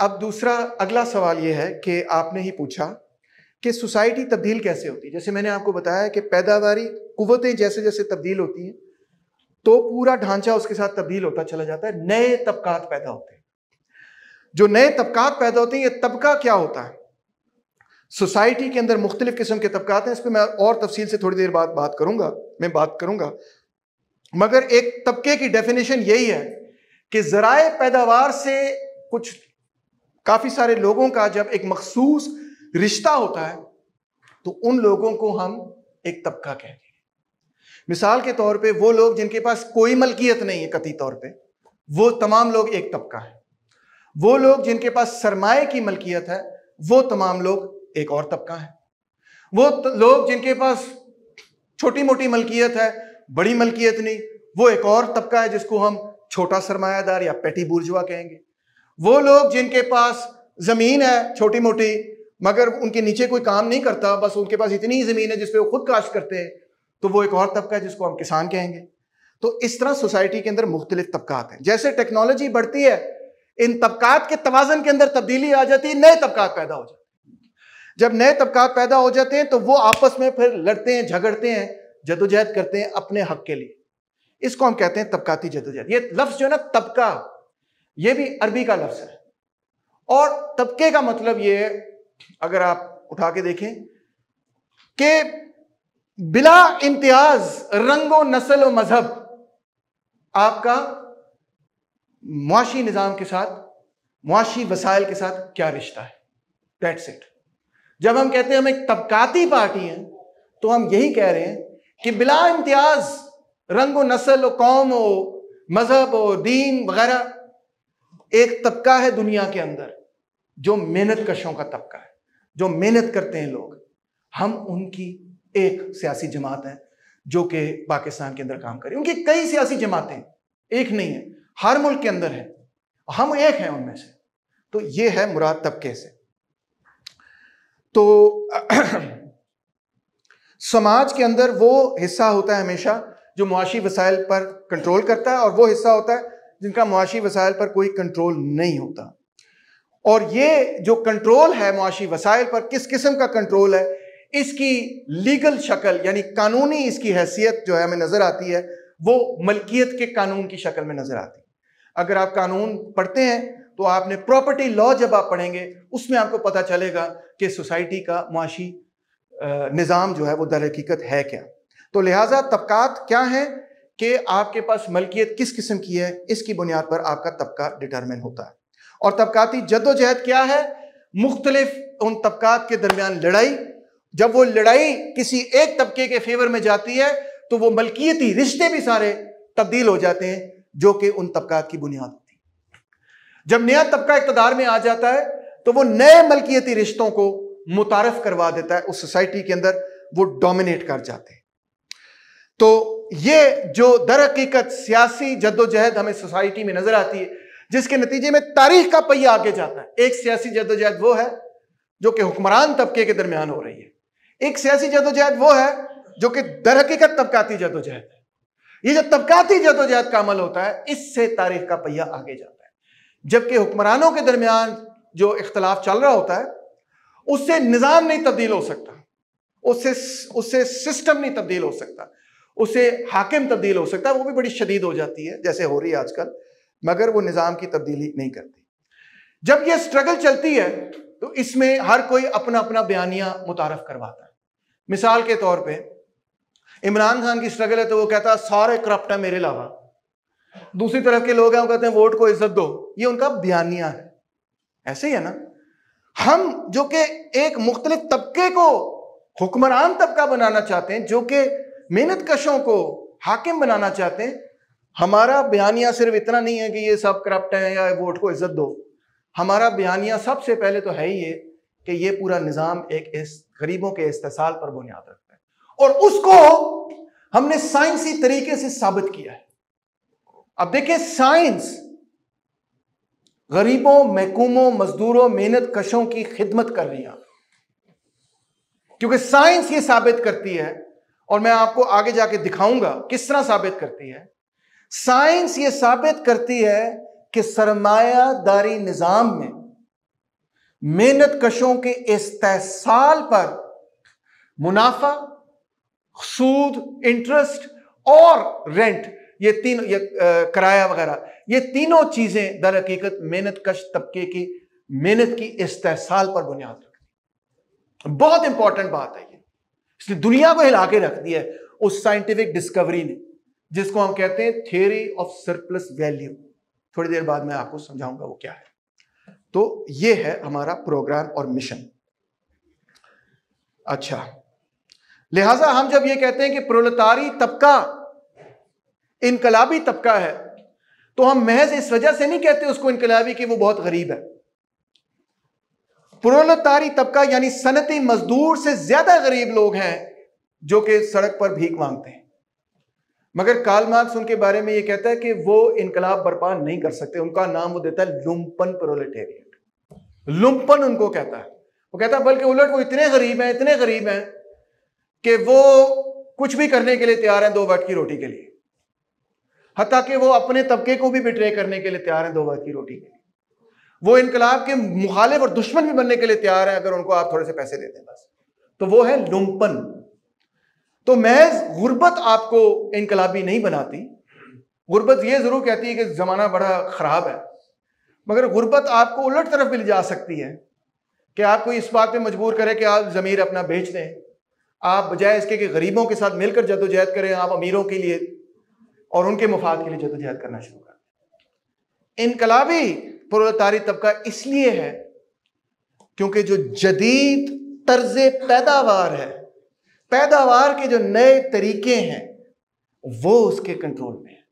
अब दूसरा अगला सवाल यह है कि आपने ही पूछा कि सोसाइटी तब्दील कैसे होती है जैसे मैंने आपको बताया कि पैदावारी कुवतें जैसे जैसे तब्दील होती हैं तो पूरा ढांचा उसके साथ तब्दील होता चला जाता है नए तबकात पैदा होते हैं जो नए तबकात पैदा होते हैं ये तबका क्या होता है सोसाइटी के अंदर मुख्तलिफ किस्म के तबकात हैं इस पर मैं और तफसील से थोड़ी देर बाद बात करूंगा मैं बात करूंगा मगर एक तबके की डेफिनेशन यही है कि जराए पैदावार से कुछ काफ़ी सारे लोगों का जब एक मखसूस रिश्ता होता है तो उन लोगों को हम एक तबका कहते हैं मिसाल के तौर पे वो लोग जिनके पास कोई मलकियत नहीं है कति तौर पे वो तमाम लोग एक तबका है वो लोग जिनके पास सरमाए की मलकियत है वो तमाम लोग एक और तबका है वो लोग जिनके पास छोटी मोटी मलकियत है बड़ी मलकियत नहीं वो एक और तबका है जिसको हम छोटा सरमायादार या पेटी बुर्जुआ कहेंगे वो लोग जिनके पास ज़मीन है छोटी मोटी मगर उनके नीचे कोई काम नहीं करता बस उनके पास इतनी ही ज़मीन है जिसपे वो खुद काश्त करते हैं तो वो एक और तबका है जिसको हम किसान कहेंगे तो इस तरह सोसाइटी के अंदर मुख्तलिफ तबकात हैं जैसे टेक्नोलॉजी बढ़ती है इन तबकात के तोज़न के अंदर तब्दीली आ जाती है नए तबकात पैदा हो जाते हैं जब नए तबकात पैदा हो जाते हैं तो वो आपस में फिर लड़ते हैं झगड़ते हैं जदोजहद करते हैं अपने हक के लिए इसको हम कहते हैं तबकाती जदोजहद ये लफ्ज़ जो है ना तबका ये भी अरबी का लफ्ज है और तबके का मतलब ये है अगर आप उठा के देखें कि बिला इम्तियाज रंगो नस्ल और मजहब आपका मुआशी निज़ाम के साथ मुआशी वसायल के साथ क्या रिश्ता है दैट्स इट जब हम कहते हैं हम एक तबकाती पार्टी हैं तो हम यही कह रहे हैं कि बिला इम्तियाज रंगो नस्ल व कौम व मज़हब व दीन वगैरह एक तबका है दुनिया के अंदर जो मेहनत कशों का तबका है जो मेहनत करते हैं लोग हम उनकी एक सियासी जमात है जो कि पाकिस्तान के अंदर काम करें उनकी कई सियासी जमातें एक नहीं है हर मुल्क के अंदर है हम एक हैं उनमें से तो ये है मुराद तबके से तो समाज के अंदर वो हिस्सा होता है हमेशा जो मुआशी वसाइल पर कंट्रोल करता है और वो हिस्सा होता है जिनका मुआशी वसायल पर कोई कंट्रोल नहीं होता और ये जो कंट्रोल है मुआशी वसायल पर किस किस्म का कंट्रोल है इसकी लीगल शक्ल यानी कानूनी इसकी हैसियत जो है हमें नज़र आती है वो मलकियत के कानून की शक्ल में नज़र आती है अगर आप कानून पढ़ते हैं तो आपने प्रॉपर्टी लॉ जब आप पढ़ेंगे उसमें आपको पता चलेगा कि सोसाइटी का मुआशी निज़ाम जो है वो दर हकीकत है क्या तो लिहाजा तबकात क्या हैं कि आपके पास मलकियत किस किस्म की है इसकी बुनियाद पर आपका तबका डिटर्मिन होता है और तबकाती जदोजहद क्या है मुख्तलिफ उन तबकात के दरमियान लड़ाई जब वो लड़ाई किसी एक तबके के फेवर में जाती है तो वो मलकियती रिश्ते भी सारे तब्दील हो जाते हैं जो कि उन तबकात की बुनियाद होती जब नया तबका इकतदार में आ जाता है तो वो नए मलकियती रिश्तों को मुतारफ करवा देता है उस सोसाइटी के अंदर वो डोमिनेट कर जाते हैं तो ये जो दर हकीकत सियासी जद्दोजहद हमें सोसाइटी में नजर आती है जिसके नतीजे में तारीख का पहिया आगे जाता है एक सियासी जद्दोजहद वो है जो कि हुक्मरान तबके के दरमियान हो रही है एक सियासी जद्दोजहद वो है जो कि दर हकीकत तबकाती जद्दोजहद है ये जो तबकाती जद्दोजहद का अमल होता है इससे तारीख का पहिया आगे जाता है जबकि हुक्मरानों के दरमियान जो इख्तलाफ चल रहा होता है उससे निज़ाम नहीं तब्दील हो सकता उससे उससे सिस्टम नहीं तब्दील हो सकता उसे हाकिम तब्दील हो सकता है वो भी बड़ी शदीद हो जाती है जैसे हो रही है आजकल मगर वो निज़ाम की तब्दीली नहीं करती जब ये स्ट्रगल चलती है तो इसमें हर कोई अपना अपना बयानिया मुतारफ करवाता है मिसाल के तौर पर इमरान खान की स्ट्रगल है तो वो कहता है सारे करप्ट है मेरे अलावा दूसरी तरफ के लोग हैं वो कहते हैं वोट को इज्जत दो ये उनका बयानिया है ऐसे ही है ना हम जो कि एक मुख्तलिफ तबके को हुक्मरान तबका बनाना चाहते हैं जो कि मेहनत कशों को हाकिम बनाना चाहते हैं हमारा बयानिया सिर्फ इतना नहीं है कि ये सब करप्ट है या वोट को इज्जत दो हमारा बयानिया सबसे पहले तो है ही ये कि ये पूरा निज़ाम एक इस गरीबों के इस्तेसाल पर बुनियाद रखता है और उसको हमने साइंसी तरीके से साबित किया है अब देखिए साइंस गरीबों महकूमों मजदूरों मेहनत कशों की खिदमत कर रही है क्योंकि साइंस ये साबित करती है और मैं आपको आगे जाके दिखाऊंगा किस तरह साबित करती है साइंस ये साबित करती है कि सरमायादारी निज़ाम में मेहनत कशों के इस्तेसाल पर मुनाफा सूद इंटरेस्ट और रेंट ये तीन ये किराया वगैरह ये तीनों चीजें दर हकीकत मेहनत कश तबके की मेहनत की इस्तेसाल पर बुनियाद रखती बहुत इंपॉर्टेंट बात है दुनिया को हिला के रख दिया है उस साइंटिफिक डिस्कवरी ने जिसको हम कहते हैं थियोरी ऑफ सरप्लस वैल्यू थोड़ी देर बाद मैं आपको समझाऊंगा वो क्या है तो ये है हमारा प्रोग्राम और मिशन अच्छा लिहाजा हम जब ये कहते हैं कि प्रोलतारी तबका इनकलाबी तबका है तो हम महज इस वजह से नहीं कहते उसको इनकलाबी कि वो बहुत गरीब है पुरोलतारी तबका यानी सनती मजदूर से ज्यादा गरीब लोग हैं जो कि सड़क पर भीख मांगते हैं मगर काल मार्क्स उनके बारे में यह कहता है कि वो इनकलाब बर्पा नहीं कर सकते उनका नाम वो देता है लुम्पन प्रोलेटेरियट लुम्पन उनको कहता है वो कहता है बल्कि उलट वो इतने गरीब हैं इतने गरीब हैं कि वो कुछ भी करने के लिए तैयार हैं दो वक्त की रोटी के लिए हत्या कि वो अपने तबके को भी बिट्रे करने के लिए तैयार हैं दो वक्त की रोटी के वो इनकलाब के मुखालिफ और दुश्मन भी बनने के लिए तैयार है अगर उनको आप थोड़े से पैसे दे दें बस तो वो है लुम्पन तो महज गुर्बत आपको इनकलाबी नहीं बनाती गुर्बत ये ज़रूर कहती है कि ज़माना बड़ा ख़राब है मगर गुर्बत आपको उलट तरफ भी ले जा सकती है कि आपको इस बात पे मजबूर करे कि आप ज़मीर अपना बेच दें आप बजाय इसके कि गरीबों के साथ मिलकर जदोजहद करें आप अमीरों के लिए और उनके मुफाद के लिए जदोजहद करना शुरू करें इनकलाबी प्रोलतारी तबका इसलिए है क्योंकि जो जदीद तर्ज पैदावार है पैदावार के जो नए तरीके हैं वो उसके कंट्रोल में है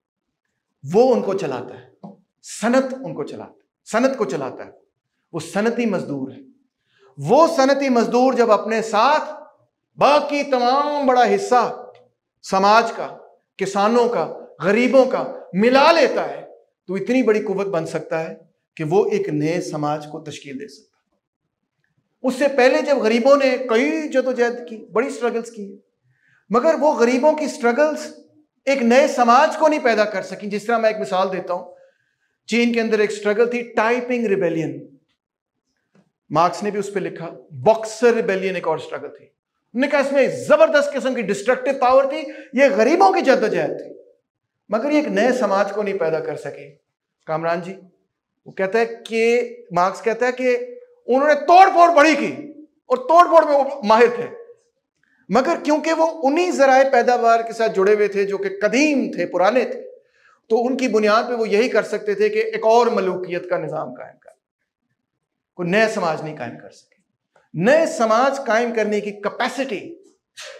वो उनको चलाता है सनत उनको चलाता है सनत को चलाता है वो सनती मजदूर है वो सनती मजदूर जब अपने साथ बाकी तमाम बड़ा हिस्सा समाज का किसानों का गरीबों का मिला लेता है तो इतनी बड़ी कुवत बन सकता है कि वो एक नए समाज को तश्कील दे सकता उससे पहले जब गरीबों ने कई जदोजहद की बड़ी स्ट्रगल्स की मगर वो गरीबों की स्ट्रगल्स एक नए समाज को नहीं पैदा कर सकी जिस तरह मैं एक मिसाल देता हूं चीन के अंदर एक स्ट्रगल थी टाइपिंग रिबेलियन मार्क्स ने भी उस पर लिखा बॉक्सर रिबेलियन एक और स्ट्रगल थी उन्होंने कहा इसमें जबरदस्त किस्म की डिस्ट्रक्टिव पावर थी ये गरीबों की जद्दोजहद थी मगर ये एक नए समाज को नहीं पैदा कर सके कामरान जी वो कहता है कि मार्क्स कहता है कि उन्होंने तोड़फोड़ बड़ी की और तोड़फोड़ में वो माहिर थे मगर क्योंकि वो उन्हीं जराए पैदावार के साथ जुड़े हुए थे जो कि कदीम थे पुराने थे तो उनकी बुनियाद पे वो यही कर सकते थे कि एक और मलूकियत का निज़ाम कायम कर कोई नया समाज नहीं कायम कर सके नए समाज कायम करने की कैपेसिटी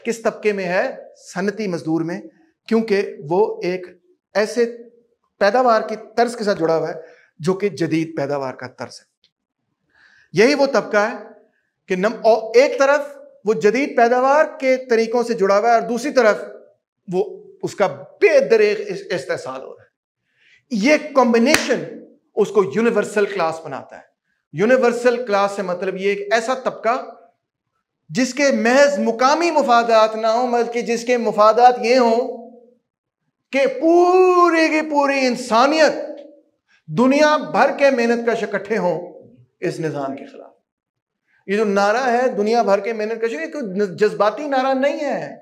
किस तबके में है सनती मजदूर में क्योंकि वो एक ऐसे पैदावार की तर्ज के साथ जुड़ा हुआ है जो कि जदीद पैदावार का तर्ज है यही वो तबका है कि नम और एक तरफ वो जदीद पैदावार के तरीकों से जुड़ा हुआ है और दूसरी तरफ वो उसका बेदरेग इस्तेसाल हो रहा है ये कॉम्बिनेशन उसको यूनिवर्सल क्लास बनाता है यूनिवर्सल क्लास से मतलब ये एक ऐसा तबका जिसके महज मुकामी मुफादात ना हो बल्कि जिसके मुफादात ये हों कि पूरी की पूरी इंसानियत दुनिया भर के मेहनत कश इकट्ठे हों इस निज़ाम के खिलाफ ये जो नारा है दुनिया भर के मेहनत कश जज्बाती नारा नहीं है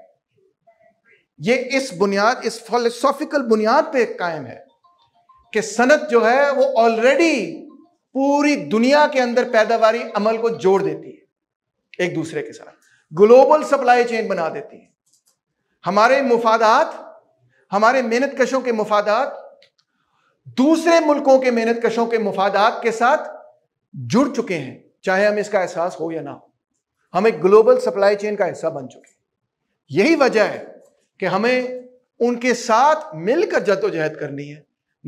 ये इस बुनियाद इस फॉलोसॉफिकल बुनियाद पे कायम है कि सनत जो है वो ऑलरेडी पूरी दुनिया के अंदर पैदावारी अमल को जोड़ देती है एक दूसरे के साथ ग्लोबल सप्लाई चेन बना देती है हमारे मुफादात हमारे मेहनत कशों के मुफादात दूसरे मुल्कों के मेहनत कशों के मुफादात के साथ जुड़ चुके हैं चाहे हम इसका एहसास हो या ना हो हम एक ग्लोबल सप्लाई चेन का हिस्सा बन चुके हैं यही वजह है कि हमें उनके साथ मिलकर जदोजहद करनी है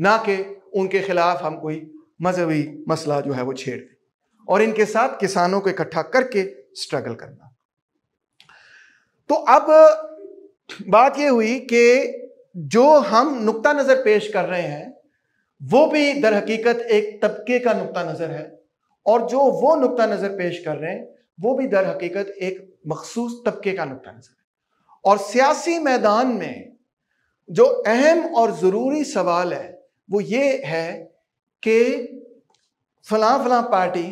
ना कि उनके खिलाफ हम कोई मजहबी मसला जो है वो छेड़ दें और इनके साथ किसानों को इकट्ठा करके स्ट्रगल करना तो अब बात यह हुई कि जो हम नुकता नज़र पेश कर रहे हैं वो भी दर हकीकत एक तबके का नुकता नज़र है और जो वो नुकता नज़र पेश कर रहे हैं वो भी दर हकीकत एक मखसूस तबके का नुकता नज़र है और सियासी मैदान में जो अहम और ज़रूरी सवाल है वो ये है कि फलां फलां पार्टी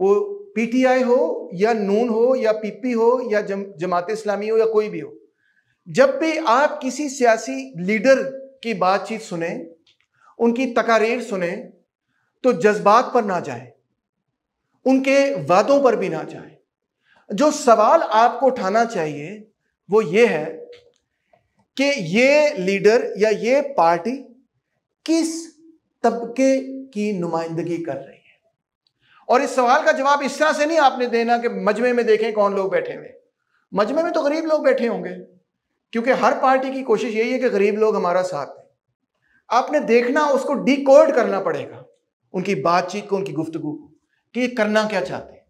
वो पीटीआई हो या नून हो या पीपी हो या जम, जमात इस्लामी हो या कोई भी हो जब भी आप किसी सियासी लीडर की बातचीत सुने उनकी तकारीर सुने तो जज्बात पर ना जाए उनके वादों पर भी ना जाए जो सवाल आपको उठाना चाहिए वो ये है कि ये लीडर या ये पार्टी किस तबके की नुमाइंदगी कर रही है और इस सवाल का जवाब इस तरह से नहीं आपने देना कि मजमे में देखें कौन लोग बैठे हुए मजमे में तो गरीब लोग बैठे होंगे क्योंकि हर पार्टी की कोशिश यही है कि गरीब लोग हमारा साथ आपने देखना उसको डिकोड करना पड़ेगा उनकी बातचीत को उनकी गुफ्तगु को कि ये करना क्या चाहते हैं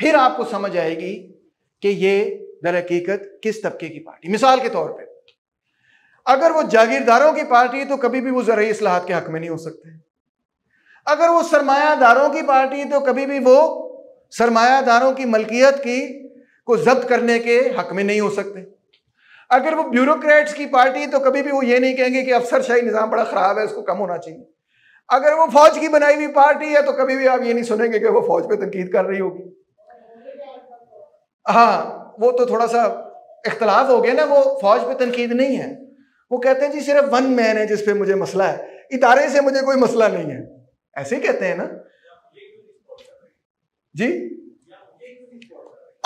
फिर आपको समझ आएगी कि ये दर हकीकत किस तबके की पार्टी मिसाल के तौर पर अगर वो जागीरदारों की पार्टी है तो कभी भी वो जरिए असलाहत के हक में नहीं हो सकते अगर वो सरमायादारों की पार्टी है तो कभी भी वो सरमायादारों की मलकियत की को जब्त करने के हक में नहीं हो सकते अगर वो ब्यूरोक्रेट्स की पार्टी है तो कभी भी वो ये नहीं कहेंगे कि अफसरशाही निज़ाम बड़ा ख़राब है उसको कम होना चाहिए अगर वो फौज की बनाई हुई पार्टी है तो कभी भी आप ये नहीं सुनेंगे कि वो फौज पे तनकीद कर रही होगी हाँ वो तो थोड़ा सा इख्तलाफ हो गया ना वो फौज पे तनकीद नहीं है वो कहते हैं जी सिर्फ वन मैन है जिसपे मुझे मसला है इतारे से मुझे कोई मसला नहीं है ऐसे ही कहते हैं ना जी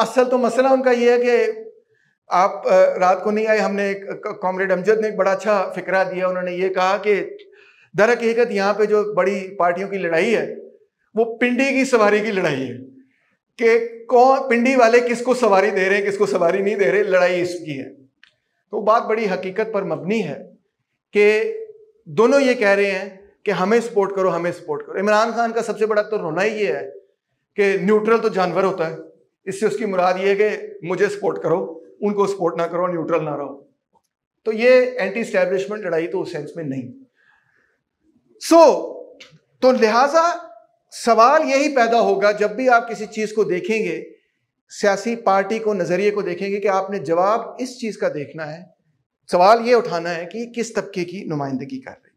असल तो मसला उनका ये है कि आप रात को नहीं आए हमने कॉमरेड अमजद ने एक बड़ा अच्छा फिक्रा दिया उन्होंने ये कहा कि दर हकीकत यहाँ पे जो बड़ी पार्टियों की लड़ाई है वो पिंडी की सवारी की लड़ाई है कि कौन पिंडी वाले किसको सवारी दे रहे हैं किसको सवारी नहीं दे रहे लड़ाई इसकी है तो बात बड़ी हकीकत पर मबनी है कि दोनों ये कह रहे हैं कि हमें सपोर्ट करो हमें सपोर्ट करो इमरान खान का सबसे बड़ा तो रोना ही ये है कि न्यूट्रल तो जानवर होता है इससे उसकी मुराद ये है कि मुझे सपोर्ट करो उनको सपोर्ट ना करो न्यूट्रल ना रहो तो ये एंटी स्टैब्लिशमेंट लड़ाई तो उस सेंस में नहीं सो so, तो लिहाजा सवाल यही पैदा होगा जब भी आप किसी चीज को देखेंगे सियासी पार्टी को नजरिए को देखेंगे कि आपने जवाब इस चीज का देखना है सवाल ये उठाना है कि किस तबके की नुमाइंदगी कर रहे